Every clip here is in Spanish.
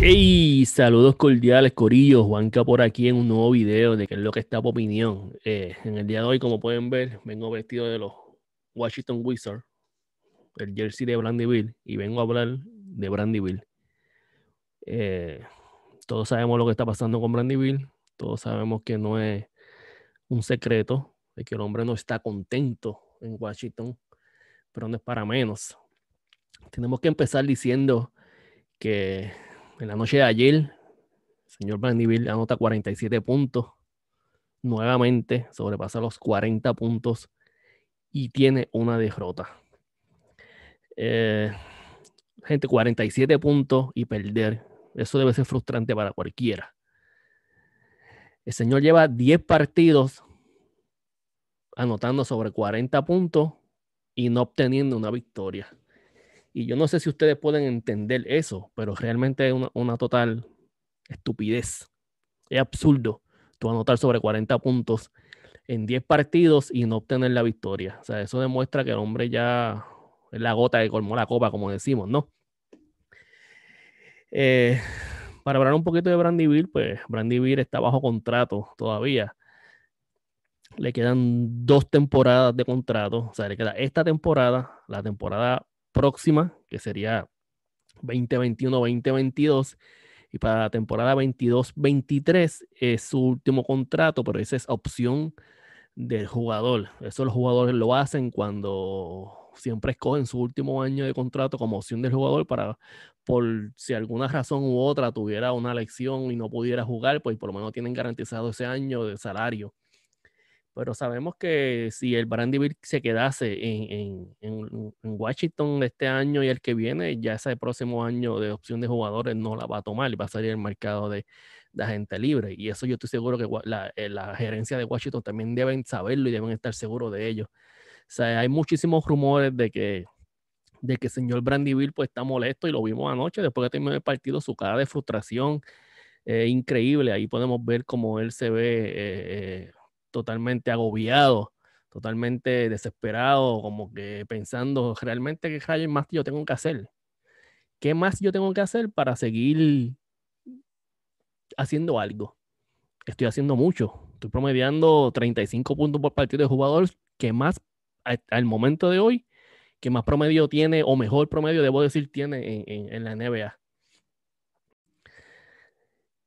Hey, saludos cordiales, corillos, Juanca por aquí en un nuevo video de qué es lo que está por opinión. Eh, en el día de hoy, como pueden ver, vengo vestido de los Washington Wizards, el jersey de Brandyville, y vengo a hablar de Brandyville. Eh, todos sabemos lo que está pasando con Brandyville, todos sabemos que no es un secreto, de que el hombre no está contento en Washington, pero no es para menos. Tenemos que empezar diciendo que en la noche de ayer, el señor Brandiville anota 47 puntos. Nuevamente sobrepasa los 40 puntos y tiene una derrota. Eh, gente, 47 puntos y perder. Eso debe ser frustrante para cualquiera. El señor lleva 10 partidos anotando sobre 40 puntos y no obteniendo una victoria. Y yo no sé si ustedes pueden entender eso, pero realmente es una, total estupidez. Es absurdo tú anotar sobre 40 puntos en 10 partidos y no obtener la victoria. O sea, eso demuestra que el hombre ya es la gota que colmó la copa, como decimos, ¿no? Eh, para hablar un poquito de Brandy pues Brandy está bajo contrato todavía. Le quedan dos temporadas de contrato, o sea, le queda esta temporada, la temporada próxima, que sería 2021-2022. Y para la temporada 22-23 es su último contrato, pero esa es opción del jugador. Eso los jugadores lo hacen cuando siempre escogen su último año de contrato como opción del jugador para, por si alguna razón u otra tuviera una lesión y no pudiera jugar, pues por lo menos tienen garantizado ese año de salario pero sabemos que si el Brandyville se quedase en, Washington este año y el que viene, ya ese próximo año de opción de jugadores no la va a tomar y va a salir el mercado de, de agente libre. Y eso yo estoy seguro que eh, la, gerencia de Washington también deben saberlo y deben estar seguros de ello. O sea, hay muchísimos rumores de que de que el señor Brandyville pues está molesto y lo vimos anoche después que terminó el partido, su cara de frustración eh, increíble. Ahí podemos ver cómo él se ve eh, eh, totalmente agobiado, totalmente desesperado, como que pensando realmente que hay más yo tengo que hacer. ¿Qué más yo tengo que hacer para seguir haciendo algo? Estoy haciendo mucho. Estoy promediando 35 puntos por partido de jugador, que más al momento de hoy, que más promedio tiene o mejor promedio, debo decir, tiene en, en la NBA.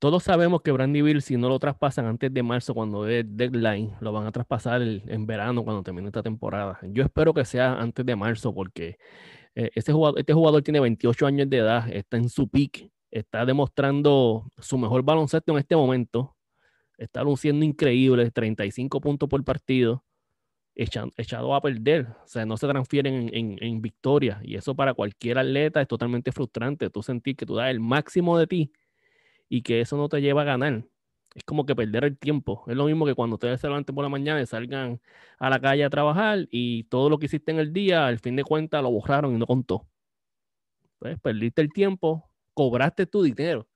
Todos sabemos que Brandy Bill, si no lo traspasan antes de marzo, cuando es deadline, lo van a traspasar en verano, cuando termine esta temporada. Yo espero que sea antes de marzo, porque este, jugador, este jugador tiene 28 años de edad, está en su pick, está demostrando su mejor baloncesto en este momento, está luciendo increíble, 35 puntos por partido, echado a perder, o sea, no se transfieren en, en victoria, y eso para cualquier atleta es totalmente frustrante, tú sentir que tú das el máximo de ti y que eso no te lleva a ganar. Es como que perder el tiempo. Es lo mismo que cuando ustedes se levanten por la mañana y salgan a la calle a trabajar y todo lo que hiciste en el día, al fin de cuentas, lo borraron y no contó. Entonces, pues, perdiste el tiempo, cobraste tu dinero,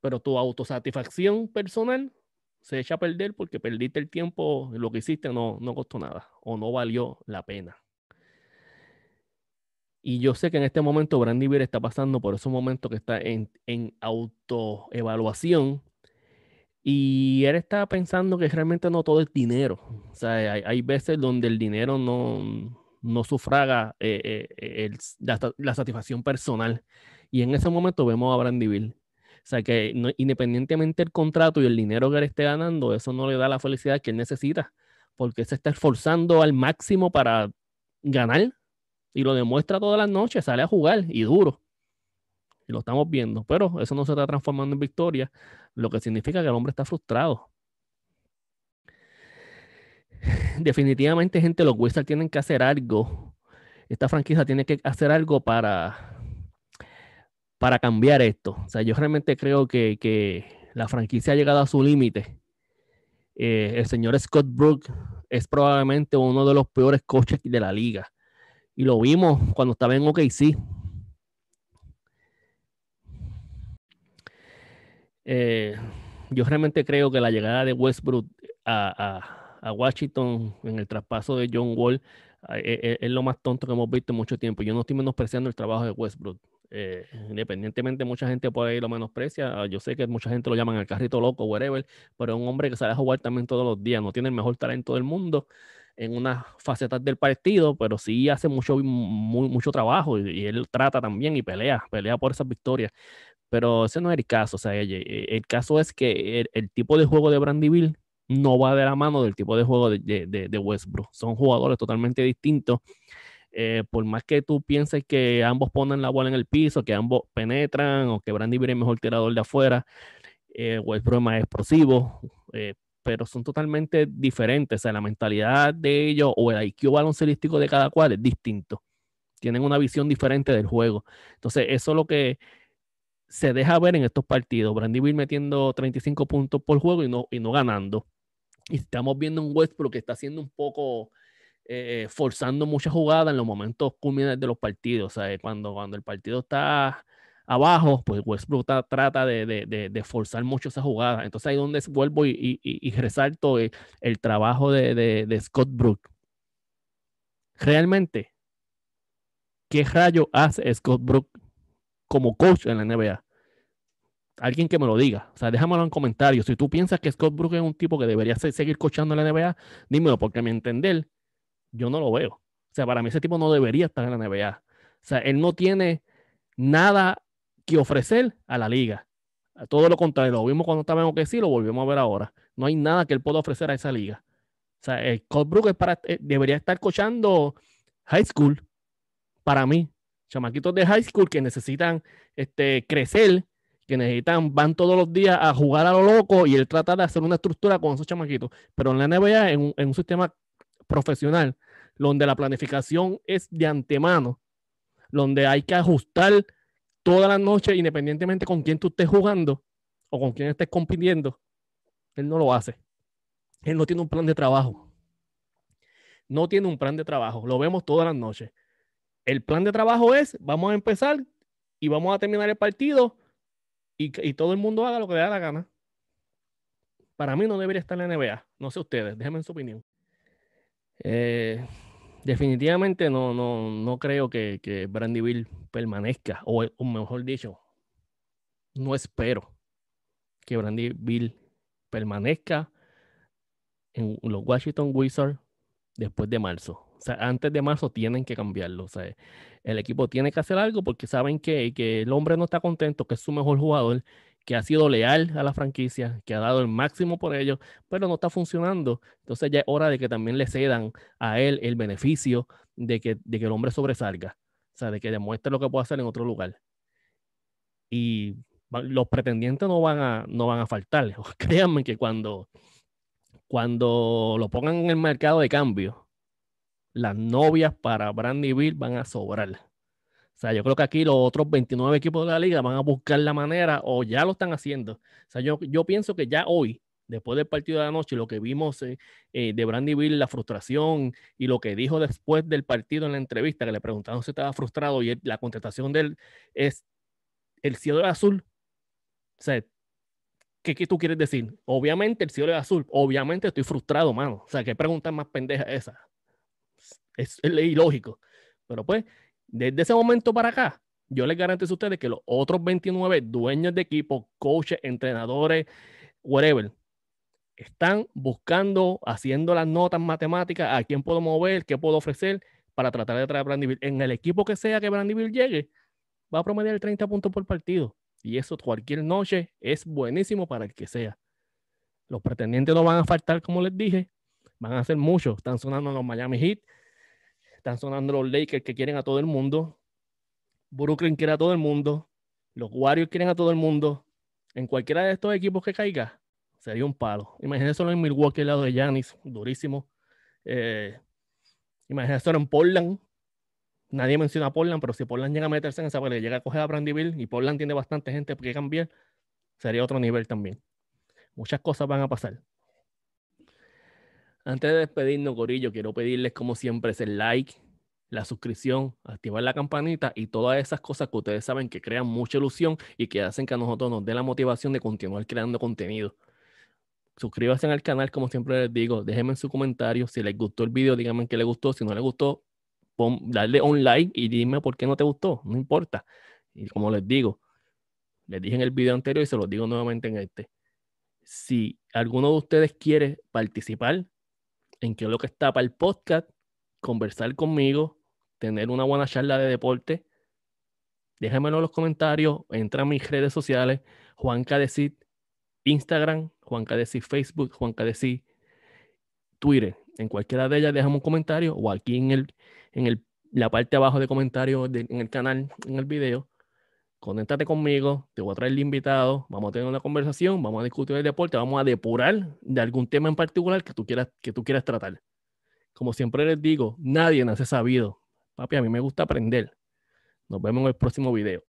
pero tu autosatisfacción personal se echa a perder porque perdiste el tiempo, lo que hiciste no, no costó nada o no valió la pena. Y yo sé que en este momento Brandy Beer está pasando por esos momentos que está en, en autoevaluación y él está pensando que realmente no todo es dinero. O sea, hay, veces donde el dinero no, no sufraga eh, eh, la, satisfacción personal. Y en ese momento vemos a Brandy Bill. O sea, que independientemente del contrato y el dinero que él esté ganando, eso no le da la felicidad que él necesita, porque se está esforzando al máximo para ganar y lo demuestra todas las noches, sale a jugar y duro. Y lo estamos viendo, pero eso no se está transformando en victoria, lo que significa que el hombre está frustrado. Definitivamente, gente, los Wizards tienen que hacer algo. Esta franquicia tiene que hacer algo para, para cambiar esto. O sea, yo realmente creo que, la franquicia ha llegado a su límite. Eh, el señor Scott Brook es probablemente uno de los peores coaches de la liga. Y lo vimos cuando estaba en OKC. Eh, yo realmente creo que la llegada de Westbrook a, Washington en el traspaso de John Wall e, e, es, lo más tonto que hemos visto en mucho tiempo. Yo no estoy menospreciando el trabajo de Westbrook. Eh, independientemente, mucha gente puede ahí lo menosprecia. Ah, yo sé que mucha gente lo llaman el carrito loco, whatever, pero es un hombre que sale a jugar también todos los días. No tiene el mejor talento del mundo, en unas facetas del partido, pero sí hace mucho, mucho trabajo y, él trata también y pelea, pelea por esas victorias. Pero ese no es el caso. O sea, e, el, caso es que el, tipo de juego de Brandyville no va de la mano del tipo de juego de, de, Westbrook. Son jugadores totalmente distintos. Eh, por más que tú pienses que ambos ponen la bola en el piso, que ambos penetran o que Brandyville es mejor tirador de afuera, eh, Westbrook es más explosivo, eh, pero son totalmente diferentes. O sea, la mentalidad de ellos o el IQ baloncelístico de cada cual es distinto. Tienen una visión diferente del juego. Entonces, eso es lo que se deja ver en estos partidos. Brandy Bill metiendo 35 puntos por juego y no, y no ganando. Y estamos viendo un Westbrook que está haciendo un poco, eh, forzando muchas jugadas en los momentos culminantes de los partidos. O sea, cuando, cuando el partido está abajo, pues Westbrook trata de, forzar mucho esa jugada. Entonces ahí donde vuelvo y, resalto el, trabajo de, Scott Brook. Realmente, ¿qué rayo hace Scott Brook como coach en la NBA? Alguien que me lo diga. O sea, déjamelo en comentarios. Si tú piensas que Scott Brook es un tipo que debería seguir coachando en la NBA, dímelo, porque a mi entender, yo no lo veo. O sea, para mí ese tipo no debería estar en la NBA. O sea, él no tiene nada que ofrecer a la liga. A todo lo contrario, lo vimos cuando estaba en sí, lo volvemos a ver ahora. No hay nada que él pueda ofrecer a esa liga. O sea, el eh, Cole es para, eh, debería estar cochando high school, para mí. Chamaquitos de high school que necesitan este, crecer, que necesitan, van todos los días a jugar a lo loco y él trata de hacer una estructura con esos chamaquitos. Pero en la NBA, en un sistema profesional, donde la planificación es de antemano, donde hay que ajustar todas las noches, independientemente con quién tú estés jugando o con quién estés compitiendo, él no lo hace. Él no tiene un plan de trabajo. No tiene un plan de trabajo. Lo vemos todas las noches. El plan de trabajo es, vamos a empezar y vamos a terminar el partido y, todo el mundo haga lo que le da la gana. Para mí no debería estar en la NBA. No sé ustedes, déjenme su opinión. Eh, definitivamente no, no, no creo que, que Brandy Bill permanezca, o, mejor dicho, no espero que Brandy Bill permanezca en los Washington Wizards después de marzo. O sea, antes de marzo tienen que cambiarlo. O sea, el equipo tiene que hacer algo porque saben que, que el hombre no está contento, que es su mejor jugador que ha sido leal a la franquicia, que ha dado el máximo por ellos, pero no está funcionando. Entonces ya es hora de que también le cedan a él el beneficio de que, de que el hombre sobresalga, o sea, de que demuestre lo que puede hacer en otro lugar. Y los pretendientes no van a, no van a faltar. Créanme que cuando, cuando lo pongan en el mercado de cambio, las novias para Brandy Bill van a sobrar. O sea, yo creo que aquí los otros 29 equipos de la liga van a buscar la manera o ya lo están haciendo. O sea, yo, yo pienso que ya hoy, después del partido de la noche, lo que vimos eh, eh, de Brandy Bill, la frustración y lo que dijo después del partido en la entrevista, que le preguntaron si estaba frustrado y la contestación de él es el cielo es azul. O sea, ¿qué, tú quieres decir? Obviamente el cielo es azul, obviamente estoy frustrado, mano. O sea, qué pregunta más pendeja esa. es ilógico. Pero pues, desde ese momento para acá, yo les garantizo a ustedes que los otros 29 dueños de equipo, coaches, entrenadores, whatever, están buscando, haciendo las notas matemáticas, a quién puedo mover, qué puedo ofrecer para tratar de traer a Brandy En el equipo que sea que Brandy llegue, va a promediar 30 puntos por partido. Y eso cualquier noche es buenísimo para el que sea. Los pretendientes no van a faltar, como les dije. Van a ser muchos. Están sonando los Miami Heat, están sonando los Lakers que quieren a todo el mundo. Brooklyn quiere a todo el mundo. Los Warriors quieren a todo el mundo. En cualquiera de estos equipos que caiga, sería un palo. Imagínense solo en Milwaukee al lado de Giannis, durísimo. Eh, imagínense solo en Portland. Nadie menciona a Portland, pero si Portland llega a meterse en esa pelea, llega a coger a Brandyville y Portland tiene bastante gente que cambiar, sería otro nivel también. Muchas cosas van a pasar. Antes de despedirnos, Gorillo, quiero pedirles, como siempre, el like, la suscripción, activar la campanita y todas esas cosas que ustedes saben que crean mucha ilusión y que hacen que a nosotros nos dé la motivación de continuar creando contenido. Suscríbanse al canal, como siempre les digo, déjenme en su comentario si les gustó el video, díganme que les gustó, si no les gustó, darle un like y dime por qué no te gustó, no importa. Y como les digo, les dije en el video anterior y se los digo nuevamente en este. Si alguno de ustedes quiere participar en qué es lo que está para el podcast, conversar conmigo, tener una buena charla de deporte. déjamelo en los comentarios, entra a mis redes sociales, Juan Cadecid, Instagram, Juan Cadecid, Facebook, Juan Cadecid, Twitter. En cualquiera de ellas déjame un comentario o aquí en, el, en el, la parte abajo de comentarios en el canal, en el video conéctate conmigo, te voy a traer el invitado, vamos a tener una conversación, vamos a discutir el deporte, vamos a depurar de algún tema en particular que tú quieras, que tú quieras tratar. Como siempre les digo, nadie nace sabido. Papi, a mí me gusta aprender. Nos vemos en el próximo video.